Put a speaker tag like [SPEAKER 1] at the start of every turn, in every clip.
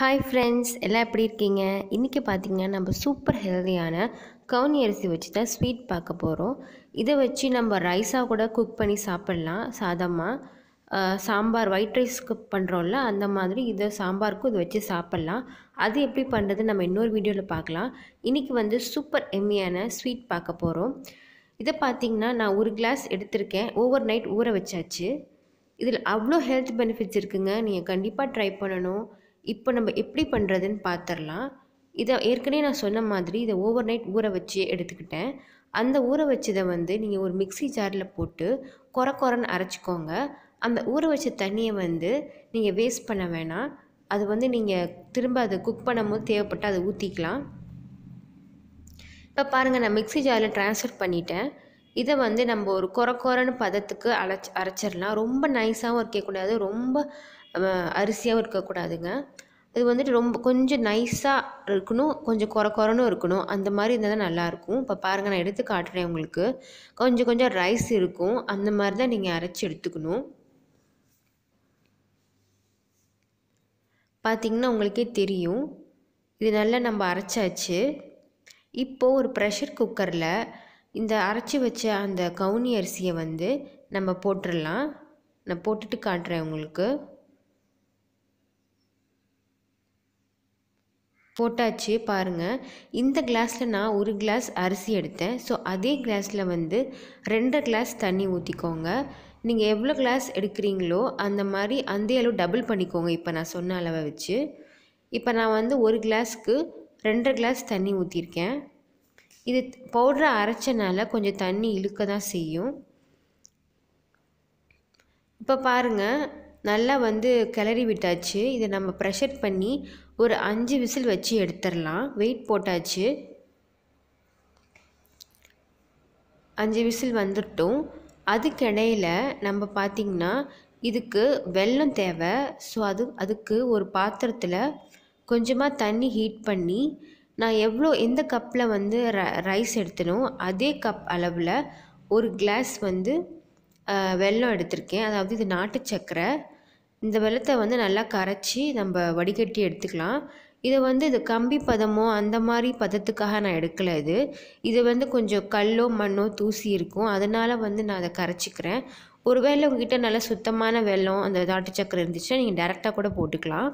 [SPEAKER 1] hi friends எல்லாம் எப்படி இருக்கீங்க இன்றைக்கி பார்த்தீங்கன்னா நம்ம சூப்பர் ஹெல்தியான கவுனி அரிசி வச்சு தான் ஸ்வீட் பார்க்க போகிறோம் இதை வச்சு நம்ம ரைஸாக கூட குக் பண்ணி சாப்பிட்லாம் சாதமாக சாம்பார் ஒயிட் ரைஸ் குக் பண்ணுறோம்ல அந்த மாதிரி இதை சாம்பாருக்கும் இதை வச்சு சாப்பிட்லாம் அது எப்படி பண்ணுறது நம்ம இன்னொரு வீடியோவில் பார்க்கலாம் இன்றைக்கி வந்து சூப்பர் எம்மியான ஸ்வீட் பார்க்க போகிறோம் இதை பார்த்தீங்கன்னா நான் ஒரு கிளாஸ் எடுத்திருக்கேன் ஓவர் நைட் ஊற வச்சாச்சு இதில் அவ்வளோ ஹெல்த் பெனிஃபிட்ஸ் இருக்குங்க நீங்கள் கண்டிப்பாக ட்ரை பண்ணணும் இப்போ நம்ம எப்படி பண்ணுறதுன்னு பார்த்துடலாம் இதை ஏற்கனவே நான் சொன்ன மாதிரி இதை ஓவர் நைட் ஊற வச்சு எடுத்துக்கிட்டேன் அந்த ஊற வச்சதை வந்து நீங்கள் ஒரு மிக்சி ஜாரில் போட்டு குறை குறைன்னு அரைச்சிக்கோங்க அந்த ஊற வச்ச தண்ணியை வந்து நீங்கள் வேஸ்ட் பண்ண வேணாம் அது வந்து நீங்கள் திரும்ப அதை குக் பண்ணும்போது தேவைப்பட்டு அதை ஊற்றிக்கலாம் இப்போ பாருங்கள் நான் மிக்சி ஜாரில் ட்ரான்ஸ்ஃபர் பண்ணிட்டேன் இதை வந்து நம்ம ஒரு குறை குறைன்னு பதத்துக்கு அரைச்சி அரைச்சிடலாம் ரொம்ப நைஸாகவும் இருக்கக்கூடாது ரொம்ப அரிசியாகவும் இருக்கக்கூடாதுங்க இது வந்துட்டு ரொம்ப கொஞ்சம் நைஸாக இருக்கணும் கொஞ்சம் குறை குறைனும் இருக்கணும் அந்த மாதிரி இருந்தால் தான் நல்லாயிருக்கும் இப்போ பாருங்கள் நான் எடுத்து காட்டுறேன் உங்களுக்கு கொஞ்சம் கொஞ்சம் ரைஸ் இருக்கும் அந்த மாதிரி தான் நீங்கள் அரைச்சி எடுத்துக்கணும் பார்த்திங்கன்னா உங்களுக்கே தெரியும் இது நல்லா நம்ம அரைச்சாச்சு இப்போது ஒரு ப்ரெஷர் குக்கரில் இந்த அரைச்சி வச்ச அந்த கவுனி அரிசியை வந்து நம்ம போட்டுடலாம் நான் போட்டுட்டு காட்டுறேன் உங்களுக்கு போட்டாச்சு பாருங்கள் இந்த கிளாஸில் நான் ஒரு கிளாஸ் அரிசி எடுத்தேன் ஸோ அதே கிளாஸில் வந்து ரெண்டு கிளாஸ் தண்ணி ஊற்றிக்கோங்க நீங்கள் எவ்வளோ கிளாஸ் எடுக்கிறீங்களோ அந்த மாதிரி அந்த அளவு டபுள் பண்ணிக்கோங்க இப்போ நான் சொன்ன அளவை வச்சு இப்போ நான் வந்து ஒரு கிளாஸ்க்கு ரெண்டரை கிளாஸ் தண்ணி ஊற்றிருக்கேன் இது பவுடரை அரைச்சனால கொஞ்சம் தண்ணி இழுக்க தான் செய்யும் இப்போ பாருங்கள் நல்லா வந்து கிளறி விட்டாச்சு இதை நம்ம ப்ரெஷர் பண்ணி ஒரு அஞ்சு விசில் வச்சு எடுத்துடலாம் வெயிட் போட்டாச்சு அஞ்சு விசில் வந்துட்டோம் அதுக்கிடையில் நம்ம பார்த்திங்கன்னா இதுக்கு வெல்லம் தேவை ஸோ அது அதுக்கு ஒரு பாத்திரத்தில் கொஞ்சமாக தண்ணி ஹீட் பண்ணி நான் எவ்வளோ எந்த கப்பில் வந்து ர ரைஸ் எடுத்தனோ அதே கப் அளவில் ஒரு கிளாஸ் வந்து வெல்லம் எடுத்திருக்கேன் அதாவது இது நாட்டு சக்கரை இந்த வெள்ளத்தை வந்து நல்லா கரைச்சி நம்ம வடிகட்டி எடுத்துக்கலாம் இதை வந்து இது கம்பி பதமோ அந்த மாதிரி பதத்துக்காக நான் எடுக்கலை இது இது வந்து கொஞ்சம் கல்லோ மண்ணோ தூசி இருக்கும் அதனால் வந்து நான் அதை கரைச்சிக்கிறேன் ஒருவேளை உங்ககிட்ட நல்லா சுத்தமான வெள்ளம் அந்த தாட்டு சக்கரை இருந்துச்சுன்னா நீங்கள் டேரெக்டாக கூட போட்டுக்கலாம்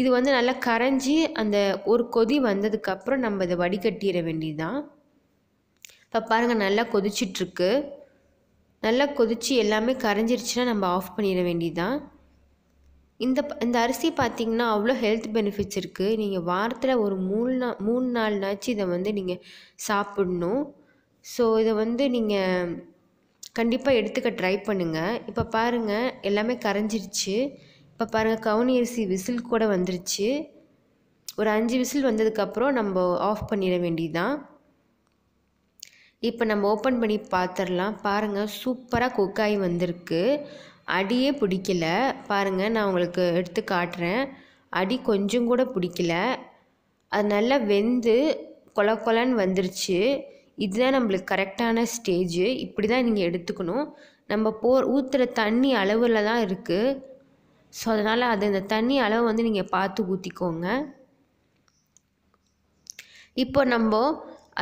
[SPEAKER 1] இது வந்து நல்லா கரைஞ்சி அந்த ஒரு கொதி வந்ததுக்கப்புறம் நம்ம இதை வடிகட்டிட தான் இப்போ பாருங்கள் நல்லா கொதிச்சிட்ருக்கு நல்லா கொதித்து எல்லாமே கரைஞ்சிருச்சுன்னா நம்ம ஆஃப் பண்ணிட வேண்டியதுதான் இந்த இந்த அரிசி பார்த்திங்கன்னா அவ்வளோ ஹெல்த் பெனிஃபிட்ஸ் இருக்குது நீங்கள் வாரத்தில் ஒரு மூணு நாள் மூணு நாள் நாச்சு இதை வந்து நீங்கள் சாப்பிடணும் ஸோ இதை வந்து நீங்கள் கண்டிப்பாக எடுத்துக்க ட்ரை பண்ணுங்கள் இப்போ பாருங்கள் எல்லாமே கரைஞ்சிருச்சு இப்போ பாருங்கள் கவுனி அரிசி விசில் கூட வந்துருச்சு ஒரு அஞ்சு விசில் வந்ததுக்கப்புறம் நம்ம ஆஃப் பண்ணிட வேண்டியதுதான் இப்போ நம்ம ஓப்பன் பண்ணி பார்த்துடலாம் பாருங்கள் சூப்பராக குக்காகி வந்திருக்கு அடியே பிடிக்கல பாருங்கள் நான் உங்களுக்கு எடுத்து காட்டுறேன் அடி கொஞ்சம் கூட பிடிக்கல அது நல்லா வெந்து கொல கொலன்னு வந்துருச்சு இதுதான் நம்மளுக்கு கரெக்டான ஸ்டேஜு இப்படி தான் நீங்கள் எடுத்துக்கணும் நம்ம போ ஊற்றுற தண்ணி அளவில் தான் இருக்குது ஸோ அதனால் அது அந்த தண்ணி அளவு வந்து நீங்கள் பார்த்து ஊற்றிக்கோங்க இப்போ நம்ம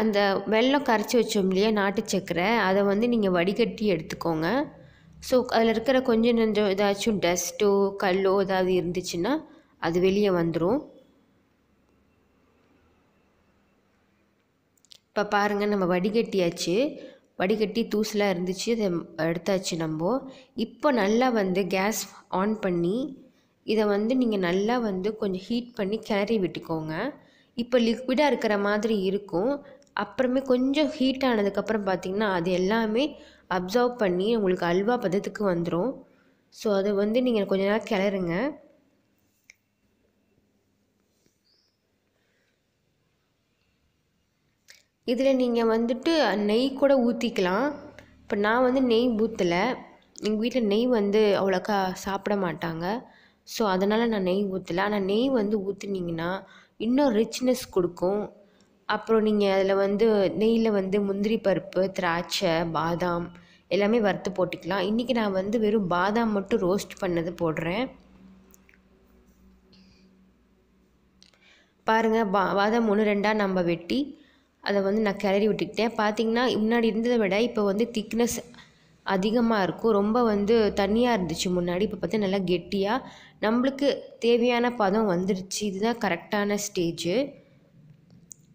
[SPEAKER 1] அந்த வெள்ளம் கரைச்சி வச்சோம் இல்லையா நாட்டு சக்கரை அதை வந்து நீங்கள் வடிகட்டி எடுத்துக்கோங்க ஸோ அதில் இருக்கிற கொஞ்சம் கொஞ்சம் ஏதாச்சும் டஸ்ட்டோ கல்லோ ஏதாவது இருந்துச்சுன்னா அது வெளியே வந்துடும் இப்போ பாருங்கள் நம்ம வடிகட்டியாச்சு வடிகட்டி தூசலாக இருந்துச்சு அதை எடுத்தாச்சு நம்ம இப்போ நல்லா வந்து கேஸ் ஆன் பண்ணி இதை வந்து நீங்கள் நல்லா வந்து கொஞ்சம் ஹீட் பண்ணி கிளறி விட்டுக்கோங்க இப்போ லிக்விடாக இருக்கிற மாதிரி இருக்கும் அப்புறமே கொஞ்சம் ஹீட் ஆனதுக்கப்புறம் பார்த்திங்கன்னா அது எல்லாமே அப்சர்வ் பண்ணி உங்களுக்கு அல்வா பதத்துக்கு வந்துடும் ஸோ அதை வந்து நீங்கள் கொஞ்ச நேரம் கிளறுங்க இதில் நீங்கள் வந்துட்டு நெய் கூட ஊற்றிக்கலாம் இப்போ நான் வந்து நெய் ஊற்றலை எங்கள் வீட்டில் நெய் வந்து அவ்வளோக்கா சாப்பிட மாட்டாங்க ஸோ அதனால் நான் நெய் ஊற்றலை ஆனால் நெய் வந்து ஊற்றுனீங்கன்னா இன்னும் ரிச்னஸ் கொடுக்கும் அப்புறம் நீங்கள் அதில் வந்து நெய்யில் வந்து முந்திரி பருப்பு திராட்சை பாதாம் எல்லாமே வறுத்து போட்டுக்கலாம் இன்றைக்கி நான் வந்து வெறும் பாதாம் மட்டும் ரோஸ்ட் பண்ணது போடுறேன் பாருங்கள் பா பாதாம் ஒன்று ரெண்டாக நம்ம வெட்டி அதை வந்து நான் கிளறி விட்டுக்கிட்டேன் பார்த்திங்கன்னா முன்னாடி இருந்ததை விட இப்போ வந்து திக்னஸ் அதிகமாக இருக்கும் ரொம்ப வந்து தண்ணியாக இருந்துச்சு முன்னாடி இப்போ பார்த்தா நல்லா கெட்டியாக நம்மளுக்கு தேவையான பதம் வந்துருச்சு இதுதான் கரெக்டான ஸ்டேஜு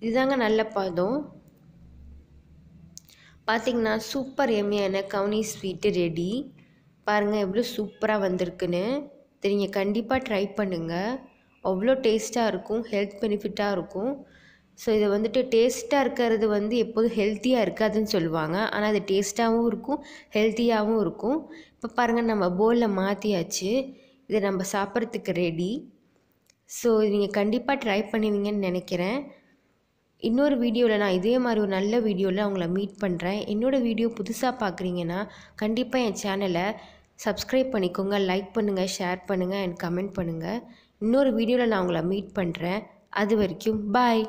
[SPEAKER 1] இதுதாங்க நல்ல பதம் பார்த்திங்கன்னா சூப்பர் எம்மியான கவுனி ஸ்வீட்டு ரெடி பாருங்கள் எவ்வளோ சூப்பராக வந்திருக்குன்னு தெரியுங்க கண்டிப்பாக ட்ரை பண்ணுங்கள் அவ்வளோ டேஸ்ட்டாக இருக்கும் ஹெல்த் பெனிஃபிட்டாக இருக்கும் ஸோ இதை வந்துட்டு டேஸ்ட்டாக இருக்கிறது வந்து எப்போதும் ஹெல்த்தியாக இருக்காதுன்னு சொல்லுவாங்க ஆனால் அது டேஸ்ட்டாகவும் இருக்கும் ஹெல்த்தியாகவும் இருக்கும் இப்போ பாருங்கள் நம்ம போலில் மாற்றியாச்சு இதை நம்ம சாப்பிட்றதுக்கு ரெடி ஸோ நீங்கள் கண்டிப்பாக ட்ரை பண்ணுவீங்கன்னு நினைக்கிறேன் இன்னொரு வீடியோவில் நான் இதே மாதிரி ஒரு நல்ல வீடியோவில் அவங்கள மீட் பண்ணுறேன் என்னோடய வீடியோ புதுசாக பார்க்குறீங்கன்னா கண்டிப்பாக என் சேனலை சப்ஸ்கிரைப் பண்ணிக்கோங்க லைக் பண்ணுங்கள் ஷேர் பண்ணுங்கள் அண்ட் கமெண்ட் பண்ணுங்கள் இன்னொரு வீடியோவில் நான் உங்களை மீட் பண்ணுறேன் அது வரைக்கும் பாய்